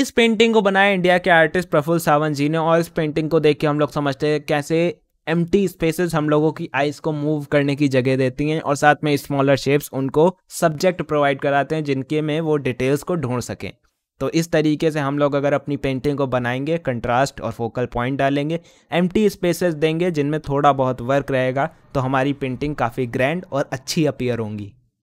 इस पेंटिंग को बनाया इंडिया के आर्टिस्ट प्रफुल सावंत जी ने और इस पेंटिंग को देख के हम लोग समझते हैं कैसे एम टी स्पेसेस हम लोगों की आइज को मूव करने की जगह देती हैं और साथ में स्मॉलर शेप्स उनको सब्जेक्ट प्रोवाइड कराते हैं जिनके में वो डिटेल्स को ढूंढ सकें तो इस तरीके से हम लोग अगर अपनी पेंटिंग को बनाएंगे कंट्रास्ट और फोकल पॉइंट डालेंगे एम टी स्पेसेस देंगे जिनमें थोड़ा बहुत वर्क रहेगा तो हमारी पेंटिंग काफ़ी ग्रैंड और अच्छी अपीयर होंगी